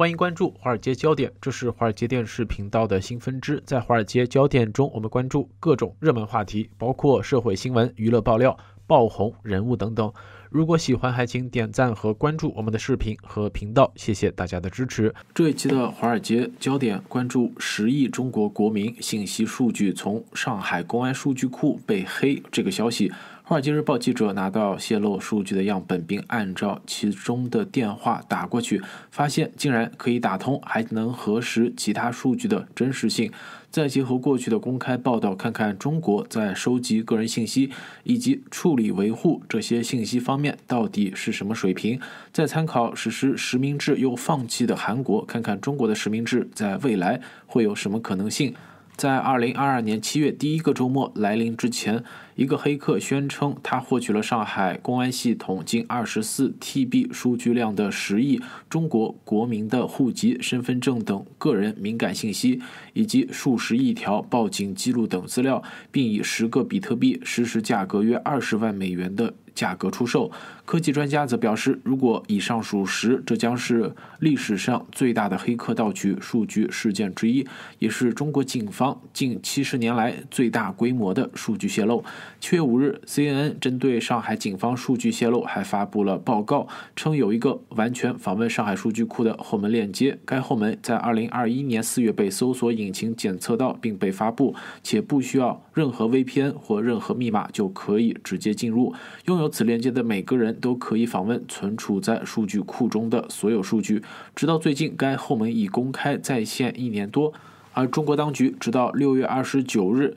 欢迎关注《华尔街焦点》，这是华尔街电视频道的新分支。在《华尔街焦点》中，我们关注各种热门话题，包括社会新闻、娱乐爆料、爆红人物等等。如果喜欢，还请点赞和关注我们的视频和频道。谢谢大家的支持。这一期的《华尔街焦点》关注十亿中国国民信息数据从上海公安数据库被黑这个消息。华尔街日报记者拿到泄露数据的样本，并按照其中的电话打过去，发现竟然可以打通，还能核实其他数据的真实性。再结合过去的公开报道，看看中国在收集个人信息以及处理、维护这些信息方面到底是什么水平。再参考实施实名制又放弃的韩国，看看中国的实名制在未来会有什么可能性。在二零二二年七月第一个周末来临之前。一个黑客宣称，他获取了上海公安系统近二十四 TB 数据量的十亿中国国民的户籍、身份证等个人敏感信息，以及数十亿条报警记录等资料，并以十个比特币（实时价格约二十万美元）的价格出售。科技专家则表示，如果以上属实，这将是历史上最大的黑客盗取数据事件之一，也是中国警方近七十年来最大规模的数据泄露。七月五日，CNN 针对上海警方数据泄露，还发布了报告，称有一个完全访问上海数据库的后门链接。该后门在二零二一年四月被搜索引擎检测到并被发布，且不需要任何 VPN 或任何密码就可以直接进入。拥有此链接的每个人都可以访问存储在数据库中的所有数据。直到最近，该后门已公开在线一年多，而中国当局直到六月二十九日。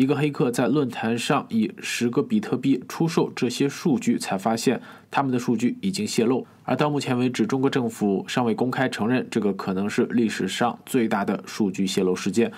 一个黑客在论坛上以十个比特币出售这些数据，才发现他们的数据已经泄露。而到目前为止，中国政府尚未公开承认这个可能是历史上最大的数据泄露事件。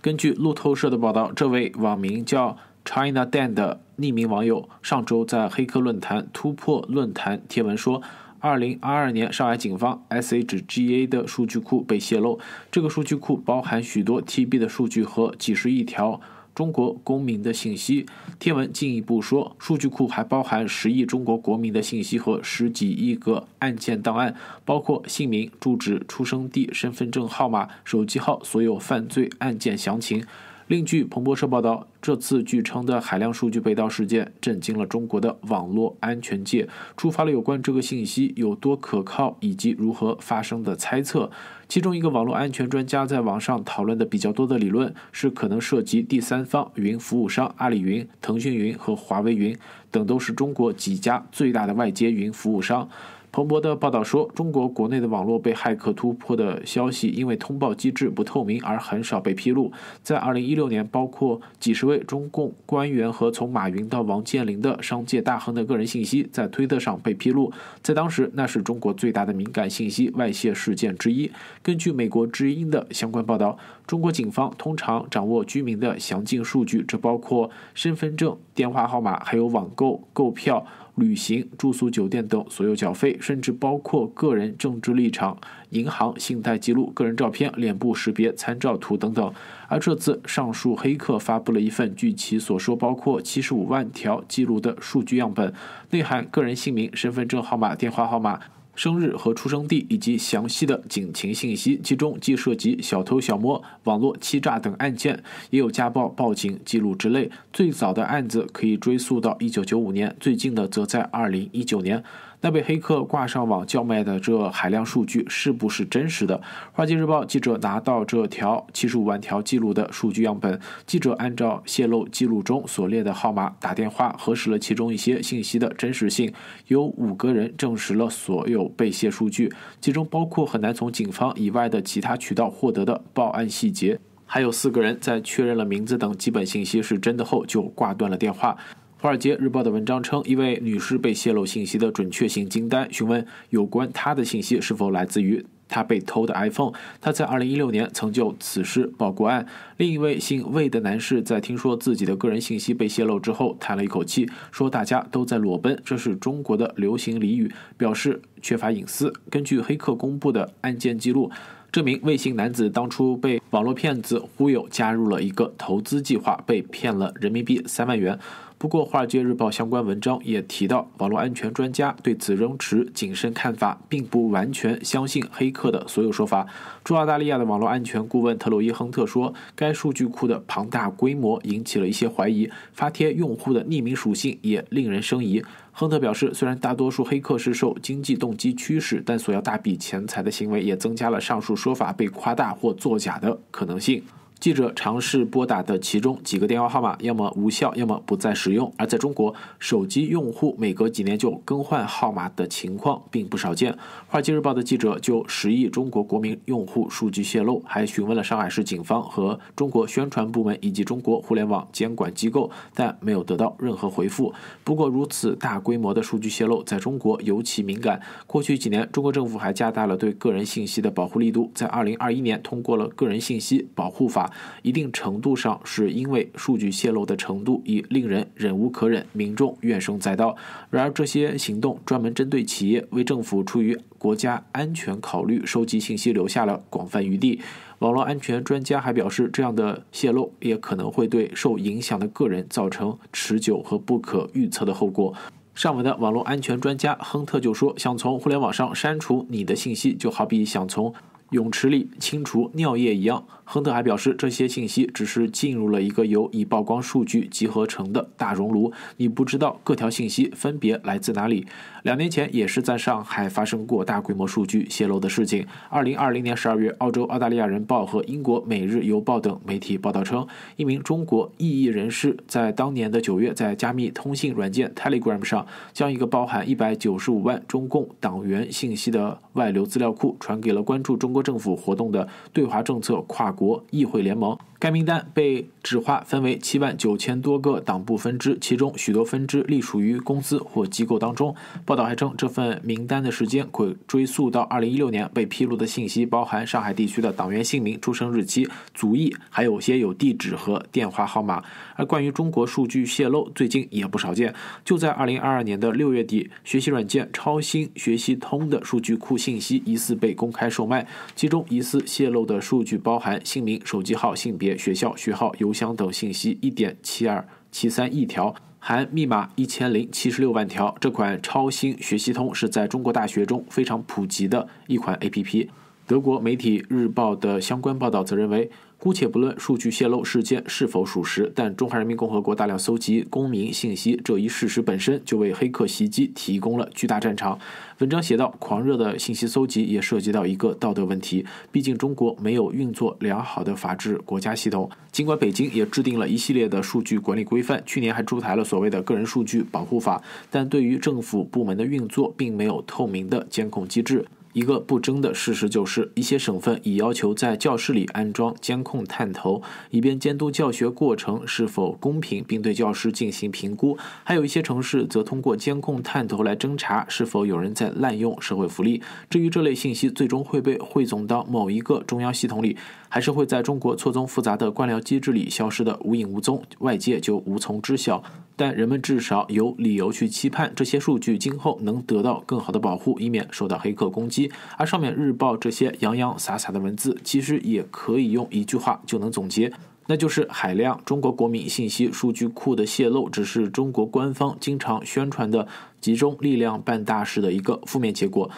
根据路透社的报道，这位网名叫 China Dan 的匿名网友上周在黑客论坛突破论坛贴文说：“二零二二年上海警方 SHGA 的数据库被泄露，这个数据库包含许多 TB 的数据和几十亿条。”中国公民的信息。天文进一步说，数据库还包含十亿中国国民的信息和十几亿个案件档案，包括姓名、住址、出生地、身份证号码、手机号、所有犯罪案件详情。另据彭博社报道，这次据称的海量数据被盗事件震惊了中国的网络安全界，触发了有关这个信息有多可靠以及如何发生的猜测。其中一个网络安全专家在网上讨论的比较多的理论是，可能涉及第三方云服务商，阿里云、腾讯云和华为云等都是中国几家最大的外接云服务商。彭博的报道说，中国国内的网络被骇客突破的消息，因为通报机制不透明而很少被披露。在2016年，包括几十位中共官员和从马云到王健林的商界大亨的个人信息在推特上被披露，在当时那是中国最大的敏感信息外泄事件之一。根据美国《知音》的相关报道，中国警方通常掌握居民的详尽数据，这包括身份证、电话号码，还有网购、购票。旅行、住宿、酒店等所有缴费，甚至包括个人政治立场、银行信贷记录、个人照片、脸部识别参照图等等。而这次，上述黑客发布了一份据其所说包括七十五万条记录的数据样本，内含个人姓名、身份证号码、电话号码。生日和出生地，以及详细的警情信息，其中既涉及小偷小摸、网络欺诈等案件，也有家暴报警记录之类。最早的案子可以追溯到一九九五年，最近的则在二零一九年。那被黑客挂上网叫卖的这海量数据是不是真实的？华尔街日报记者拿到这条七十五万条记录的数据样本，记者按照泄露记录中所列的号码打电话核实了其中一些信息的真实性。有五个人证实了所有被泄数据，其中包括很难从警方以外的其他渠道获得的报案细节。还有四个人在确认了名字等基本信息是真的后，就挂断了电话。《华尔街日报》的文章称，一位女士被泄露信息的准确性清单，询问有关她的信息是否来自于她被偷的 iPhone。她在2016年曾就此事报过案。另一位姓魏的男士在听说自己的个人信息被泄露之后，叹了一口气，说：“大家都在裸奔，这是中国的流行俚语，表示缺乏隐私。”根据黑客公布的案件记录，这名魏姓男子当初被网络骗子忽悠加入了一个投资计划，被骗了人民币三万元。不过，《华尔街日报》相关文章也提到，网络安全专家对此仍持谨慎看法，并不完全相信黑客的所有说法。驻澳大利亚的网络安全顾问特洛伊·亨特说：“该数据库的庞大规模引起了一些怀疑，发帖用户的匿名属性也令人生疑。”亨特表示，虽然大多数黑客是受经济动机驱使，但索要大笔钱财的行为也增加了上述说法被夸大或作假的可能性。记者尝试拨打的其中几个电话号码，要么无效，要么不再使用。而在中国，手机用户每隔几年就更换号码的情况并不少见。华尔街日报的记者就十亿中国国民用户数据泄露，还询问了上海市警方和中国宣传部门以及中国互联网监管机构，但没有得到任何回复。不过，如此大规模的数据泄露在中国尤其敏感。过去几年，中国政府还加大了对个人信息的保护力度，在二零二一年通过了《个人信息保护法》。一定程度上是因为数据泄露的程度已令人忍无可忍，民众怨声载道。然而，这些行动专门针对企业，为政府出于国家安全考虑收集信息留下了广泛余地。网络安全专家还表示，这样的泄露也可能会对受影响的个人造成持久和不可预测的后果。上文的网络安全专家亨特就说：“想从互联网上删除你的信息，就好比想从泳池里清除尿液一样。”亨特还表示，这些信息只是进入了一个由已曝光数据集合成的大熔炉，你不知道各条信息分别来自哪里。两年前也是在上海发生过大规模数据泄露的事情。二零二零年十二月，澳洲《澳大利亚人报》和英国《每日邮报》等媒体报道称，一名中国异议人士在当年的九月，在加密通信软件 Telegram 上，将一个包含一百九十五万中共党员信息的外流资料库传给了关注中国政府活动的对华政策跨。国议会联盟。该名单被指划分为七万九千多个党部分支，其中许多分支隶属于公司或机构当中。报道还称，这份名单的时间可追溯到二零一六年。被披露的信息包含上海地区的党员姓名、出生日期、族裔，还有些有地址和电话号码。而关于中国数据泄露，最近也不少见。就在二零二二年的六月底，学习软件超星学习通的数据库信息疑似被公开售卖，其中疑似泄露的数据包含姓名、手机号、性别。学校、学号、邮箱等信息一点七二七三亿条，含密码一千零七十六万条。这款超星学习通是在中国大学中非常普及的一款 APP。德国媒体日报的相关报道则认为，姑且不论数据泄露事件是否属实，但中华人民共和国大量搜集公民信息这一事实本身就为黑客袭击提供了巨大战场。文章写道：“狂热的信息搜集也涉及到一个道德问题，毕竟中国没有运作良好的法治国家系统。尽管北京也制定了一系列的数据管理规范，去年还出台了所谓的《个人数据保护法》，但对于政府部门的运作并没有透明的监控机制。”一个不争的事实就是，一些省份已要求在教室里安装监控探头，以便监督教学过程是否公平，并对教师进行评估。还有一些城市则通过监控探头来侦查是否有人在滥用社会福利。至于这类信息最终会被汇总到某一个中央系统里。还是会在中国错综复杂的官僚机制里消失的无影无踪，外界就无从知晓。但人们至少有理由去期盼这些数据今后能得到更好的保护，以免受到黑客攻击。而上面日报这些洋洋洒洒的文字，其实也可以用一句话就能总结，那就是海量中国国民信息数据库的泄露，只是中国官方经常宣传的集中力量办大事的一个负面结果。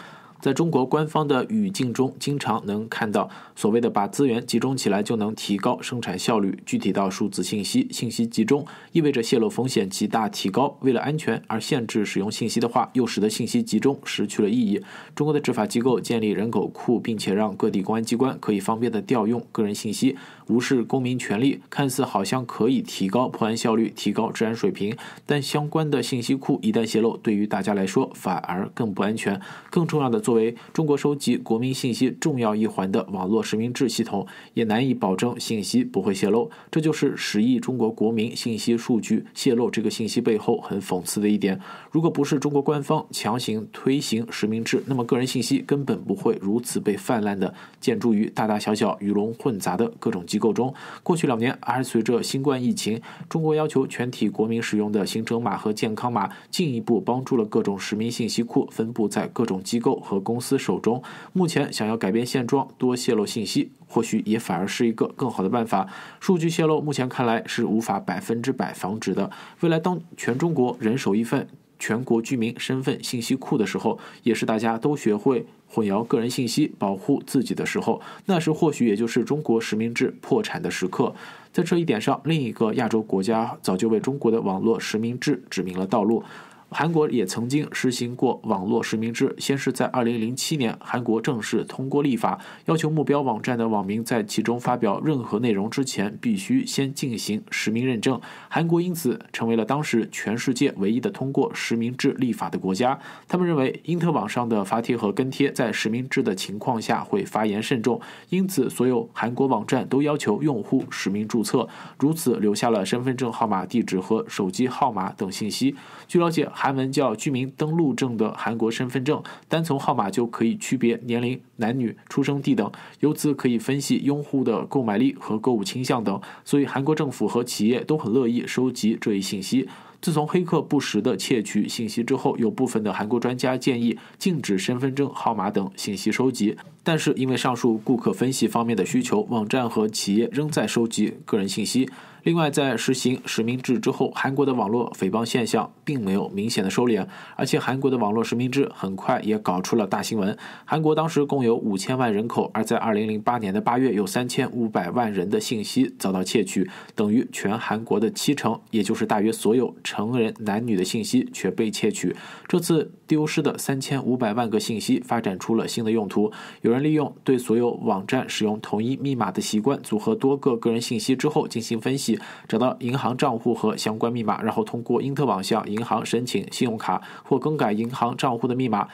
在中国官方的语境中，经常能看到所谓的把资源集中起来就能提高生产效率。具体到数字信息，信息集中意味着泄露风险极大提高。为了安全而限制使用信息的话，又使得信息集中失去了意义。中国的执法机构建立人口库，并且让各地公安机关可以方便的调用个人信息，无视公民权利，看似好像可以提高破案效率，提高治安水平，但相关的信息库一旦泄露，对于大家来说反而更不安全。更重要的作作为中国收集国民信息重要一环的网络实名制系统，也难以保证信息不会泄露。这就是十亿中国国民信息数据泄露这个信息背后很讽刺的一点。如果不是中国官方强行推行实名制，那么个人信息根本不会如此被泛滥地建筑于大大小小鱼龙混杂的各种机构中。过去两年，而随着新冠疫情，中国要求全体国民使用的行程码和健康码，进一步帮助了各种实名信息库分布在各种机构和。公司手中，目前想要改变现状，多泄露信息，或许也反而是一个更好的办法。数据泄露目前看来是无法百分之百防止的。未来当全中国人手一份全国居民身份信息库的时候，也是大家都学会混淆个人信息、保护自己的时候。那时或许也就是中国实名制破产的时刻。在这一点上，另一个亚洲国家早就为中国的网络实名制指明了道路。韩国也曾经实行过网络实名制，先是在二零零七年，韩国正式通过立法，要求目标网站的网民在其中发表任何内容之前，必须先进行实名认证。韩国因此成为了当时全世界唯一的通过实名制立法的国家。他们认为，因特网上的发帖和跟帖，在实名制的情况下会发言慎重，因此所有韩国网站都要求用户实名注册，如此留下了身份证号码、地址和手机号码等信息。据了解，韩文叫居民登录证的韩国身份证，单从号码就可以区别年龄、男女、出生地等，由此可以分析用户的购买力和购物倾向等，所以韩国政府和企业都很乐意收集这一信息。自从黑客不时的窃取信息之后，有部分的韩国专家建议禁止身份证号码等信息收集。但是因为上述顾客分析方面的需求，网站和企业仍在收集个人信息。另外，在实行实名制之后，韩国的网络诽谤现象并没有明显的收敛，而且韩国的网络实名制很快也搞出了大新闻。韩国当时共有五千万人口，而在二零零八年的八月，有三千五百万人的信息遭到窃取，等于全韩国的七成，也就是大约所有成人男女的信息却被窃取。这次丢失的三千五百万个信息发展出了新的用途，有。人利用对所有网站使用统一密码的习惯，组合多个个人信息之后进行分析，找到银行账户和相关密码，然后通过因特网向银行申请信用卡或更改银行账户的密码。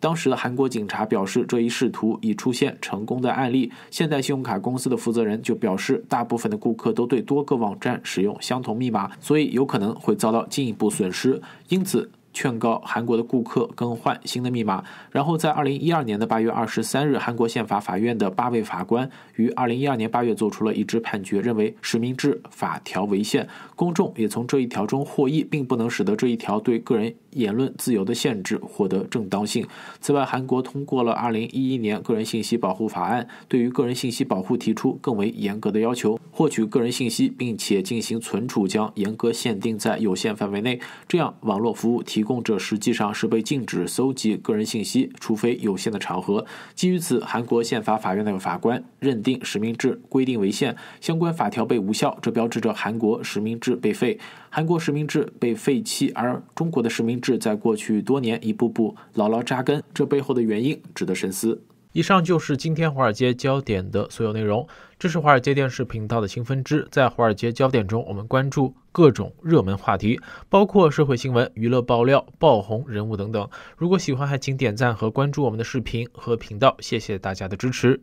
当时的韩国警察表示，这一试图已出现成功的案例。现在信用卡公司的负责人就表示，大部分的顾客都对多个网站使用相同密码，所以有可能会遭到进一步损失。因此。劝告韩国的顾客更换新的密码。然后在二零一二年的八月二十三日，韩国宪法法院的八位法官于二零一二年八月做出了一致判决，认为实名制法条违宪，公众也从这一条中获益，并不能使得这一条对个人。言论自由的限制获得正当性。此外，韩国通过了2011年个人信息保护法案，对于个人信息保护提出更为严格的要求。获取个人信息并且进行存储将严格限定在有限范围内，这样网络服务提供者实际上是被禁止搜集个人信息，除非有限的场合。基于此，韩国宪法法院的法官认定实名制规定违宪，相关法条被无效，这标志着韩国实名制被废。韩国实名制被废弃，而中国的实名制。是在过去多年一步步牢牢扎根，这背后的原因值得深思。以上就是今天华尔街焦点的所有内容。这是华尔街电视频道的新分支，在华尔街焦点中，我们关注各种热门话题，包括社会新闻、娱乐爆料、爆红人物等等。如果喜欢，还请点赞和关注我们的视频和频道。谢谢大家的支持。